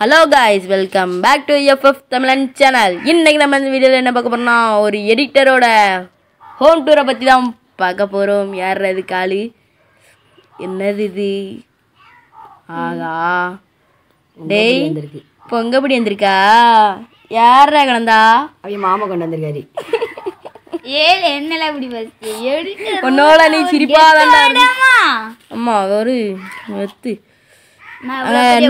hello guys welcome back to FF Tamilan channel இன்றைக்கி நம்ம இந்த வீடியோவில் என்ன பார்க்க போகிறோம்னா ஒரு எடிட்டரோட ஹோம் டூரை பற்றி தான் பார்க்க போகிறோம் யார் அது காலி என்னது இது ஆகா டேய் பொங்கப்படி வந்திருக்கா யார் கணந்தா அவன் மாமா கொண்டு வந்திருக்காரு ஏழு என்னல உன்னோட நீ சிரிப்பாதான்டா அம்மா ஒரு வெத்து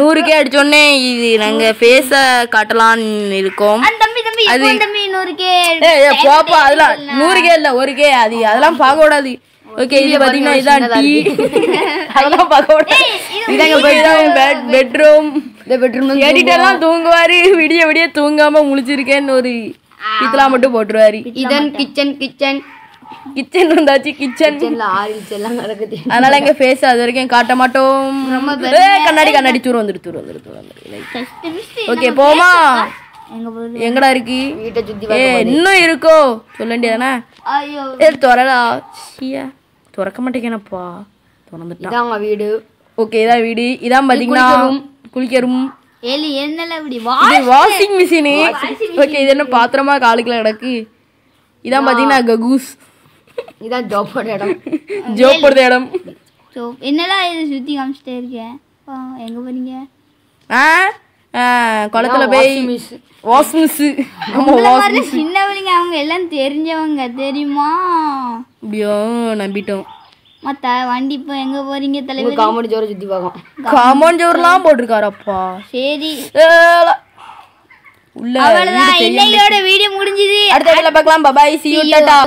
நூறுக்கே அடிச்சோடனே இது நாங்க பேச காட்டலாம்னு இருக்கோம் அது போப்பா அதெல்லாம் நூறுக்கே இல்ல ஒருக்கே அது அதெல்லாம் பார்க்க கூடாது ஓகே இது பாத்தீங்கன்னா இதான் டீ அதெல்லாம் பார்க்க கூடாது இதாங்க பெட்ரூம் பெட்ரூம் இந்த பெட்ரூம் எடிட்டர்லாம் தூங்குவாரு விடிய விடிய தூங்காம முழிச்சிருக்கேன்னு ஒரு இதெல்லாம் மட்டும் போட்டுருவாரு இதன் கிச்சன் கிச்சன் கிச்சன் வந்தாச்சு கிச்சன் அதனால எங்க ஃபேஸ் அது வரைக்கும் காட்ட மாட்டோம் கண்ணாடி கண்ணாடி தூரம் வந்துட்டு தூரம் வந்துட்டு தூரம் வந்துட்டு ஓகே போமா எங்கடா இருக்கு ஏ இன்னும் இருக்கோ சொல்ல வேண்டியதானே ஏ துறடா சியா துறக்க மாட்டேங்கனப்பா திறந்துட்டான் வீடு ஓகே இதான் வீடு இதான் பார்த்தீங்கன்னா குளிக்க ரூம் வாஷிங் மிஷினு ஓகே இது என்ன பாத்திரமா காலுக்குள்ள கிடக்கு இதான் பாத்தீங்கன்னா ககூஸ் இதான் இடம் போடுற இடம் என்னடா இது காமிச்சிட்டே இருக்கேன் எங்கே ஆ குளத்துல போய் வாஷ் மிஸ் அவங்க எல்லாம் தெரிஞ்சவங்க தெரியுமா அப்படியோ நம்பிட்டோம் மத்த வண்டி இப்ப எங்க போறீங்க தலைவர் காமௌண்ட் ஜோர் சுத்தி பார்க்கும் காமௌண்ட் ஜோர்லாம் போட்டிருக்காரப்பா சரி உள்ள இன்னையோட வீடியோ முடிஞ்சது அடுத்த வீடியோல பார்க்கலாம் பை பை